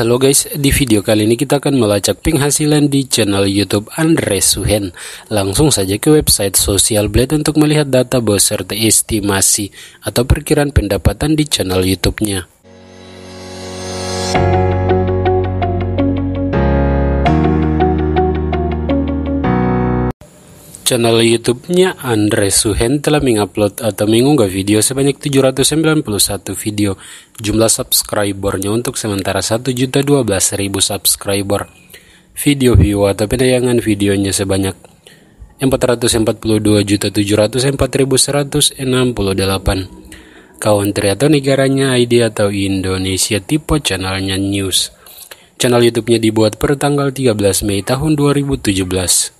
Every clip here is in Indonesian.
Halo guys, di video kali ini kita akan melacak penghasilan di channel YouTube Andre Suhen. Langsung saja ke website Social Blade untuk melihat data bos serta estimasi atau perkiraan pendapatan di channel YouTube-nya. channel YouTube-nya Andre Suhen telah mengupload atau mengunggah video sebanyak 791 video. Jumlah subscribernya untuk sementara 1.012.000 subscriber. Video view atau penayangan videonya sebanyak 442.704.168. Country atau negaranya ID atau Indonesia tipe channelnya news. Channel YouTube-nya dibuat per tanggal 13 Mei tahun 2017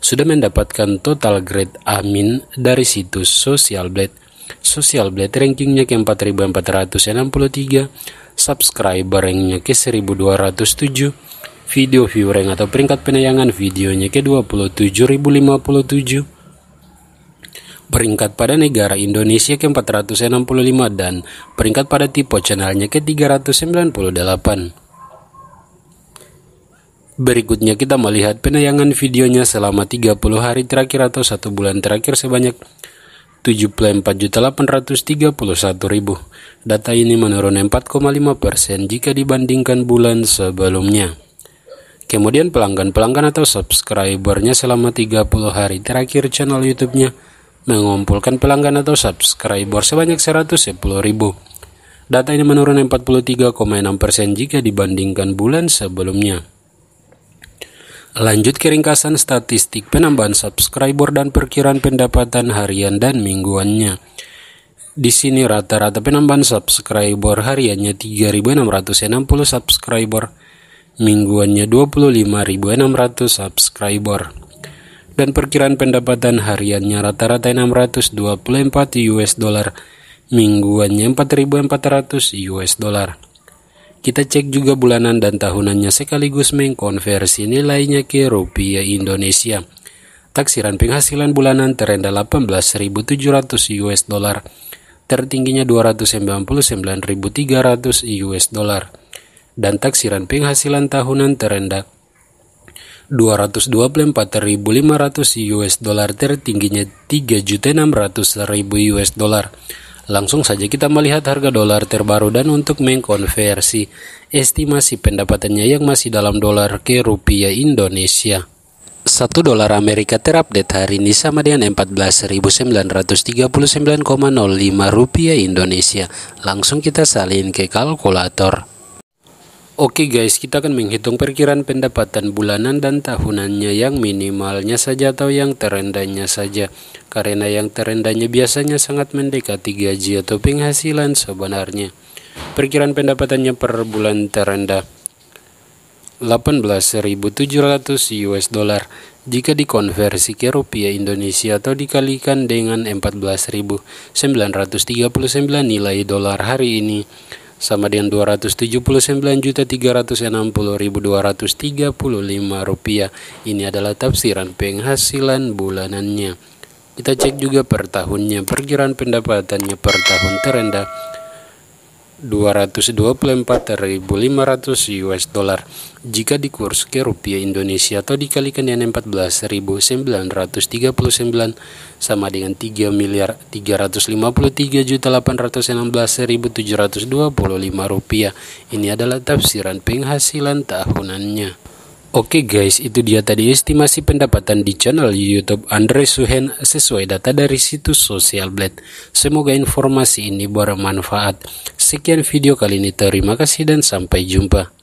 sudah mendapatkan total grade Amin dari situs Social Blade. Social Blade rankingnya ke 4463, subscriber ranknya ke 1207, video view rank atau peringkat penayangan videonya ke 27057, peringkat pada negara Indonesia ke 465 dan peringkat pada tipe channelnya ke 398. Berikutnya kita melihat penayangan videonya selama 30 hari terakhir atau satu bulan terakhir sebanyak 74.831.000. Data ini menurun 4,5% jika dibandingkan bulan sebelumnya. Kemudian pelanggan-pelanggan atau subscribernya selama 30 hari terakhir channel YouTube-nya mengumpulkan pelanggan atau subscriber sebanyak 110.000. Data ini menurun 43,6% jika dibandingkan bulan sebelumnya. Lanjut ke ringkasan statistik penambahan subscriber dan perkiraan pendapatan harian dan mingguannya. Di sini rata-rata penambahan subscriber hariannya 3.660 subscriber, mingguannya 25.600 subscriber. Dan perkiraan pendapatan hariannya rata-rata 624 US dollar, mingguannya 4.400 US dollar. Kita cek juga bulanan dan tahunannya sekaligus mengkonversi nilainya ke rupiah Indonesia. Taksiran penghasilan bulanan terendah 18.700 US dollar, tertingginya 299.300 US dollar. Dan taksiran penghasilan tahunan terendah 224.500 US dollar tertingginya 3.600.000 US dollar Langsung saja kita melihat harga dolar terbaru dan untuk mengkonversi estimasi pendapatannya yang masih dalam dolar ke rupiah Indonesia. 1 dolar Amerika terupdate hari ini sama dengan 14.939,05 rupiah Indonesia. Langsung kita salin ke kalkulator. Oke okay guys, kita akan menghitung perkiraan pendapatan bulanan dan tahunannya yang minimalnya saja atau yang terendahnya saja. Karena yang terendahnya biasanya sangat mendekati gaji atau penghasilan sebenarnya. Perkiraan pendapatannya per bulan terendah 18.700 US dollar jika dikonversi ke rupiah Indonesia atau dikalikan dengan 14.939 nilai dolar hari ini sama dengan 279.360.235 rupiah. Ini adalah tafsiran penghasilan bulanannya. Kita cek juga per tahunnya, perkiraan pendapatannya per tahun terendah 224.500 US dollar jika dikurs ke rupiah Indonesia atau dikalikan dengan 14.939 sama dengan 3 miliar juta 353 816.725 rupiah ini adalah tafsiran penghasilan tahunannya Oke okay guys, itu dia tadi estimasi pendapatan di channel YouTube Andre Suhen sesuai data dari situs Social Blade. Semoga informasi ini bermanfaat. Sekian video kali ini, terima kasih dan sampai jumpa.